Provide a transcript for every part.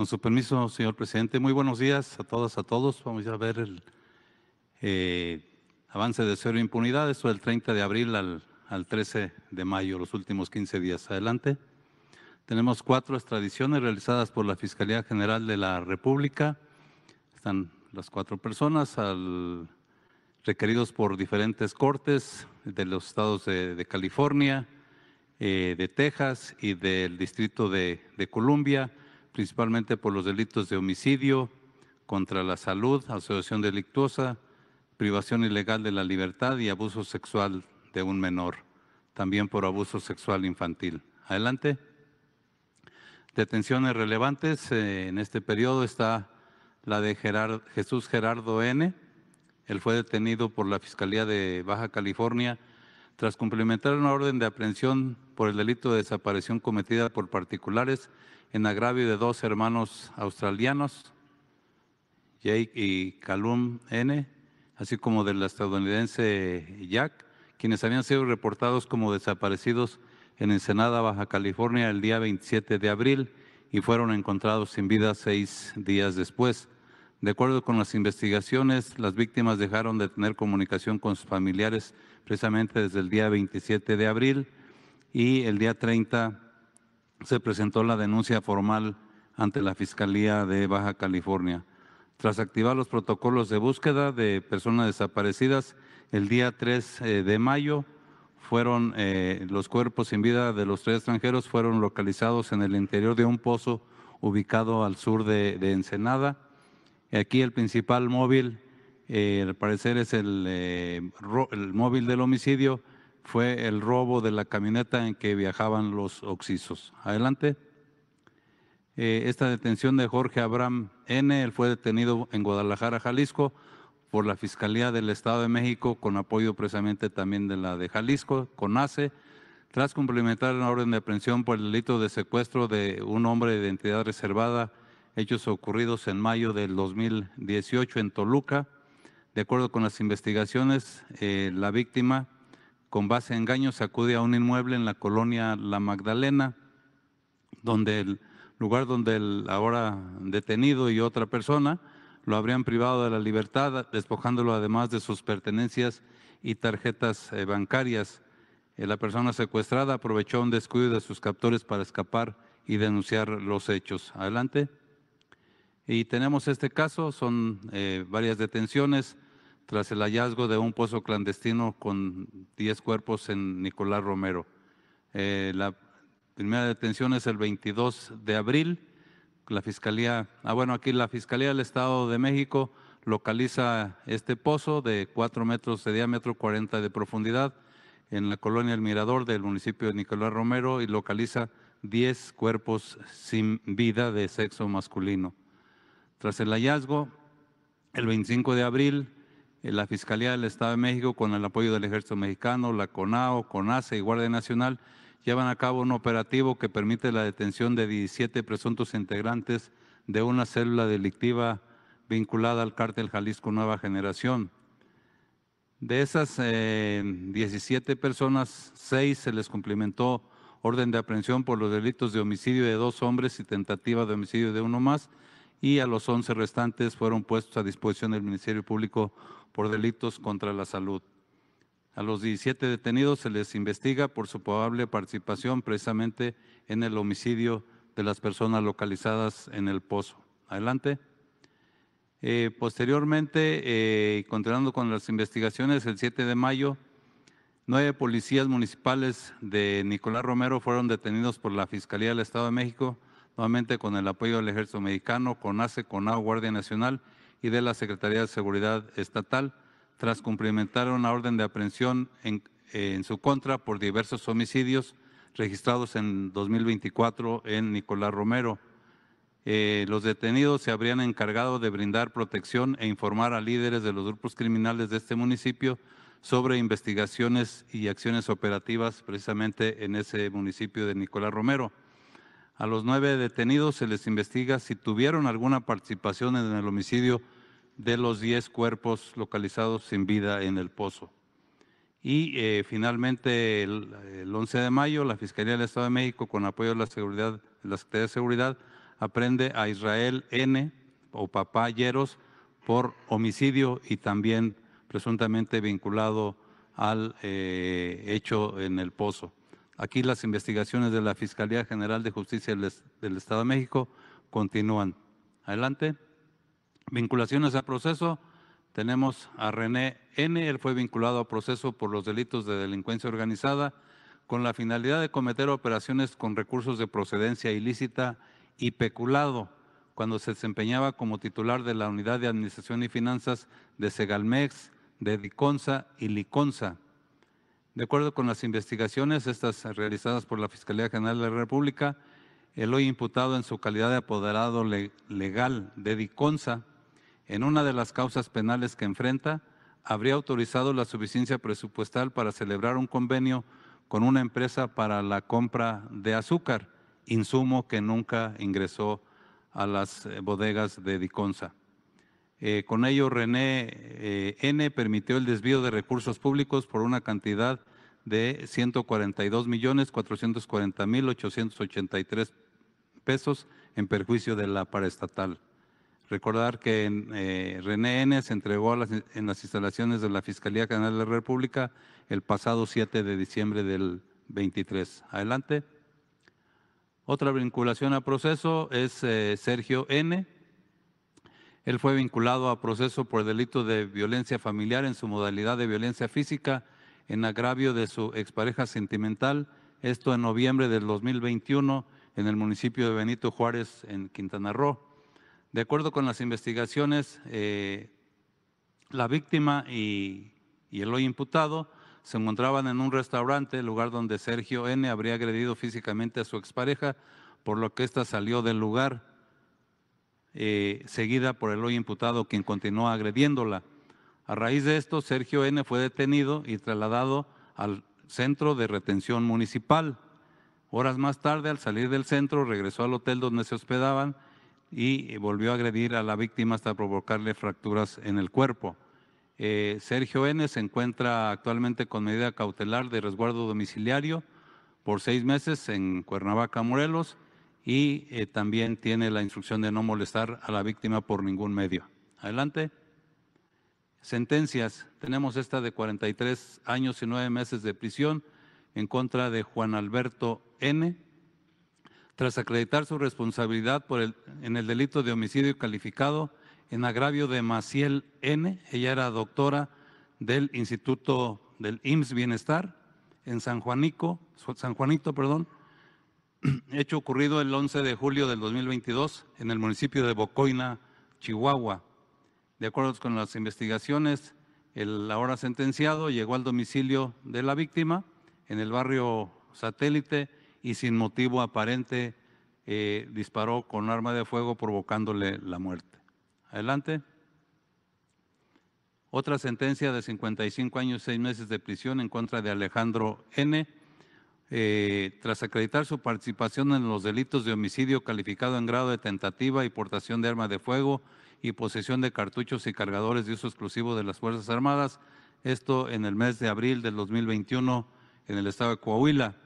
Con su permiso, señor presidente, muy buenos días a todas, a todos. Vamos a ver el eh, avance de cero impunidad, es del 30 de abril al, 13 de mayo, los últimos 15 días. Adelante. Tenemos cuatro extradiciones realizadas por la Fiscalía General de la República. Están las cuatro personas al, requeridos por diferentes cortes de los estados de, California, eh, de Texas y del Distrito de Columbia principalmente por los delitos de homicidio, contra la salud, asociación delictuosa, privación ilegal de la libertad y abuso sexual de un menor, también por abuso sexual infantil. Adelante. Detenciones relevantes. Eh, en este periodo está la de Jesús Gerardo N. Él fue detenido por la Fiscalía de Baja California tras cumplimentar una orden de aprehensión por el delito de desaparición cometida por particulares en agravio de dos hermanos australianos, Jake y Calum N., así como del estadounidense Jack, quienes habían sido reportados como desaparecidos en Ensenada, Baja California, el día 27 de abril y fueron encontrados sin vida seis días después. De acuerdo con las investigaciones, las víctimas dejaron de tener comunicación con sus familiares precisamente desde el día 27 de abril y el día 30 se presentó la denuncia formal ante la Fiscalía de Baja California. Tras activar los protocolos de búsqueda de personas desaparecidas, el día 3 eh, de mayo fueron eh, los cuerpos sin vida de los tres extranjeros fueron localizados en el interior de un pozo ubicado al sur de, Ensenada. Aquí el principal móvil, eh, al parecer, es el móvil del homicidio fue el robo de la camioneta en que viajaban los oxisos. Adelante. Eh, esta detención de Jorge Abraham N. Él fue detenido en Guadalajara, Jalisco, por la Fiscalía del Estado de México, con apoyo precisamente también de la de Jalisco, CONACE, tras cumplimentar la orden de aprehensión por el delito de secuestro de un hombre de identidad reservada, hechos ocurridos en mayo del 2018 en Toluca. De acuerdo con las investigaciones, eh, la víctima con base en engaños, acude a un inmueble en la colonia La Magdalena, donde el lugar donde el ahora detenido y otra persona lo habrían privado de la libertad, despojándolo además de sus pertenencias y tarjetas eh, bancarias. Eh, la persona secuestrada aprovechó un descuido de sus captores para escapar y denunciar los hechos. Adelante. Y tenemos este caso, son eh, varias detenciones tras el hallazgo de un pozo clandestino con 10 cuerpos en Nicolás Romero. Eh, la primera detención es el 22 de abril. La Fiscalía, ah bueno, aquí la Fiscalía del Estado de México localiza este pozo de 4 metros de diámetro, 40 de profundidad, en la colonia El Mirador del municipio de Nicolás Romero y localiza 10 cuerpos sin vida de sexo masculino. Tras el hallazgo, el 25 de abril, eh, la Fiscalía del Estado de México, con el apoyo del Ejército Mexicano, la CONAO, CONASE y Guardia Nacional, llevan a cabo un operativo que permite la detención de 17 presuntos integrantes de una célula delictiva vinculada al cártel Jalisco Nueva Generación. De esas 17 eh, personas, 6 se les cumplimentó orden de aprehensión por los delitos de homicidio de dos hombres y tentativa de homicidio de uno más, y a los 11 restantes fueron puestos a disposición del Ministerio Público por delitos contra la salud. A los 17 detenidos se les investiga por su probable participación precisamente en el homicidio de las personas localizadas en el pozo. Adelante. Eh, posteriormente, eh, continuando con las investigaciones, el 7 de mayo, nueve policías municipales de Nicolás Romero fueron detenidos por la Fiscalía del Estado de México, nuevamente con el apoyo del Ejército Mexicano, CONACE, CONAO, Guardia Nacional y de la Secretaría de Seguridad Estatal, tras cumplimentar una orden de aprehensión en, su contra por diversos homicidios registrados en 2024 en Nicolás Romero. Eh, los detenidos se habrían encargado de brindar protección e informar a líderes de los grupos criminales de este municipio sobre investigaciones y acciones operativas precisamente en ese municipio de Nicolás Romero. A los nueve detenidos se les investiga si tuvieron alguna participación en el homicidio de los diez cuerpos localizados sin vida en el pozo. Y eh, finalmente, el, 11 de mayo, la Fiscalía del Estado de México, con apoyo de la, seguridad, la Secretaría de Seguridad, aprende a Israel N. o Papá Lleros por homicidio y también presuntamente vinculado al eh, hecho en el pozo. Aquí las investigaciones de la Fiscalía General de Justicia del Estado de México continúan. Adelante. Vinculaciones a proceso. Tenemos a René N. Él fue vinculado a proceso por los delitos de delincuencia organizada con la finalidad de cometer operaciones con recursos de procedencia ilícita y peculado cuando se desempeñaba como titular de la Unidad de Administración y Finanzas de Segalmex, de Diconza y Liconza. De acuerdo con las investigaciones, estas realizadas por la Fiscalía General de la República, el hoy imputado en su calidad de apoderado legal de Diconsa, en una de las causas penales que enfrenta, habría autorizado la suficiencia presupuestal para celebrar un convenio con una empresa para la compra de azúcar, insumo que nunca ingresó a las eh, bodegas de Diconsa. Eh, con ello, René eh, N. permitió el desvío de recursos públicos por una cantidad de 142 millones 440 mil 883 pesos en perjuicio de la paraestatal. Recordar que eh, René N. se entregó en las instalaciones de la Fiscalía General de la República el pasado 7 de diciembre del 23. Adelante. Otra vinculación a proceso es eh, Sergio N. Él fue vinculado a proceso por delito de violencia familiar en su modalidad de violencia física en agravio de su expareja sentimental, esto en noviembre del 2021 en el municipio de Benito Juárez, en Quintana Roo. De acuerdo con las investigaciones, eh, la víctima y, el hoy imputado se encontraban en un restaurante, el lugar donde Sergio N. habría agredido físicamente a su expareja, por lo que ésta salió del lugar, eh, seguida por el hoy imputado, quien continuó agrediéndola. A raíz de esto, Sergio N. fue detenido y trasladado al centro de retención municipal. Horas más tarde, al salir del centro, regresó al hotel donde se hospedaban y volvió a agredir a la víctima hasta provocarle fracturas en el cuerpo. Eh, Sergio N. se encuentra actualmente con medida cautelar de resguardo domiciliario por seis meses en Cuernavaca, Morelos, y eh, también tiene la instrucción de no molestar a la víctima por ningún medio. Adelante sentencias. Tenemos esta de 43 años y 9 meses de prisión en contra de Juan Alberto N. Tras acreditar su responsabilidad en el delito de homicidio calificado en agravio de Maciel N. Ella era doctora del Instituto del IMSS Bienestar en San Juanico, San Juanito, perdón, hecho ocurrido el 11 de julio del 2022 en el municipio de Bocoina, Chihuahua. De acuerdo con las investigaciones, el ahora sentenciado llegó al domicilio de la víctima en el barrio satélite y sin motivo aparente eh, disparó con arma de fuego provocándole la muerte. Adelante. Otra sentencia de 55 años seis 6 meses de prisión en contra de Alejandro N. Eh, tras acreditar su participación en los delitos de homicidio calificado en grado de tentativa y portación de arma de fuego y posesión de cartuchos y cargadores de uso exclusivo de las Fuerzas Armadas, esto en el mes de abril del 2021 en el estado de Coahuila.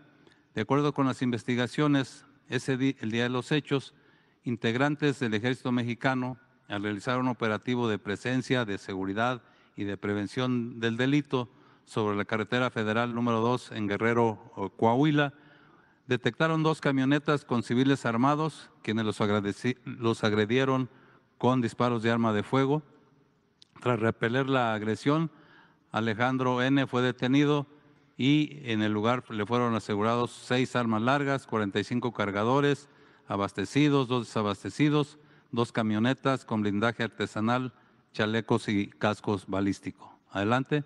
De acuerdo con las investigaciones, ese día, el día de los hechos, integrantes del ejército mexicano, al realizar un operativo de presencia, de seguridad y de prevención del delito sobre la carretera federal número 2 en Guerrero, Coahuila, detectaron dos camionetas con civiles armados, quienes los, los agredieron con disparos de arma de fuego. Tras repeler la agresión, Alejandro N. fue detenido y en el lugar le fueron asegurados seis armas largas, 45 cargadores abastecidos, dos desabastecidos, dos camionetas con blindaje artesanal, chalecos y cascos balísticos. Adelante.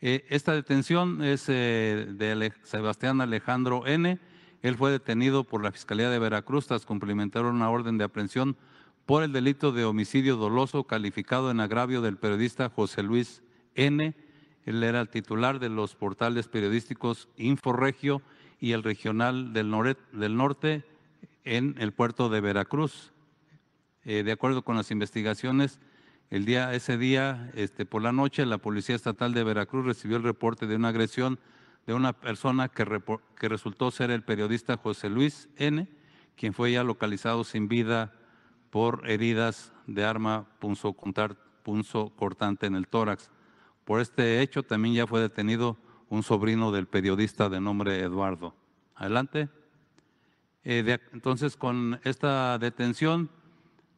Eh, esta detención es eh, de Sebastián Alejandro N. Él fue detenido por la Fiscalía de Veracruz tras cumplimentar una orden de aprehensión por el delito de homicidio doloso calificado en agravio del periodista José Luis N. Él era el titular de los portales periodísticos Inforregio y el regional del, norte en el puerto de Veracruz. Eh, de acuerdo con las investigaciones, el día, ese día, este, por la noche, la Policía Estatal de Veracruz recibió el reporte de una agresión de una persona que resultó ser el periodista José Luis N., quien fue ya localizado sin vida por heridas de arma cortante en el tórax. Por este hecho también ya fue detenido un sobrino del periodista de nombre Eduardo. Adelante. Eh, entonces, con esta detención,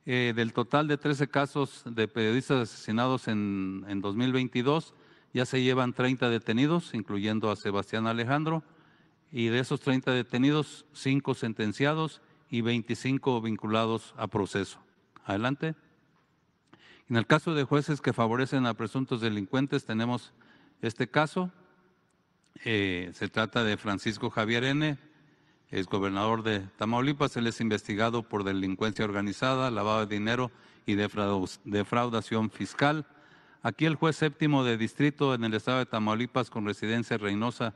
eh, del total de 13 casos de periodistas asesinados en, en 2022, ya se llevan 30 detenidos, incluyendo a Sebastián Alejandro, y de esos 30 detenidos, 5 sentenciados y 25 vinculados a proceso. Adelante. En el caso de jueces que favorecen a presuntos delincuentes, tenemos este caso. Eh, se trata de Francisco Javier N., es gobernador de Tamaulipas. Él es investigado por delincuencia organizada, lavado de dinero y defraudación fiscal. Aquí el juez séptimo de distrito en el estado de Tamaulipas con residencia Reynosa,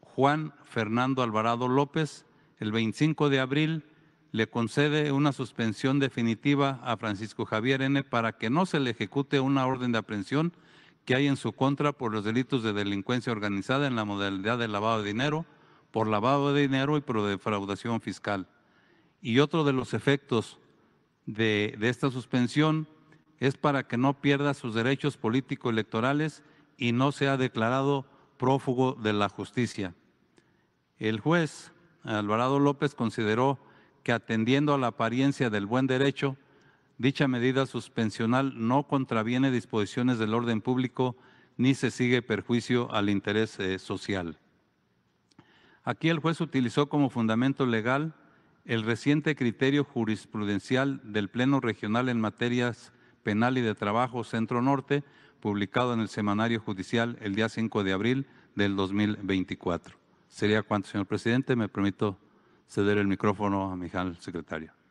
Juan Fernando Alvarado López, el 25 de abril le concede una suspensión definitiva a Francisco Javier N. para que no se le ejecute una orden de aprehensión que hay en su contra por los delitos de delincuencia organizada en la modalidad de lavado de dinero, por lavado de dinero y por defraudación fiscal. Y otro de los efectos de, esta suspensión es para que no pierda sus derechos político-electorales y no sea declarado prófugo de la justicia. El juez Alvarado López consideró que atendiendo a la apariencia del buen derecho, dicha medida suspensional no contraviene disposiciones del orden público ni se sigue perjuicio al interés eh, social. Aquí el juez utilizó como fundamento legal el reciente criterio jurisprudencial del Pleno Regional en materias penal y de trabajo Centro Norte, publicado en el Semanario Judicial el día 5 de abril del 2024. Sería cuánto señor presidente, me permito ceder el micrófono a Mijal, secretario.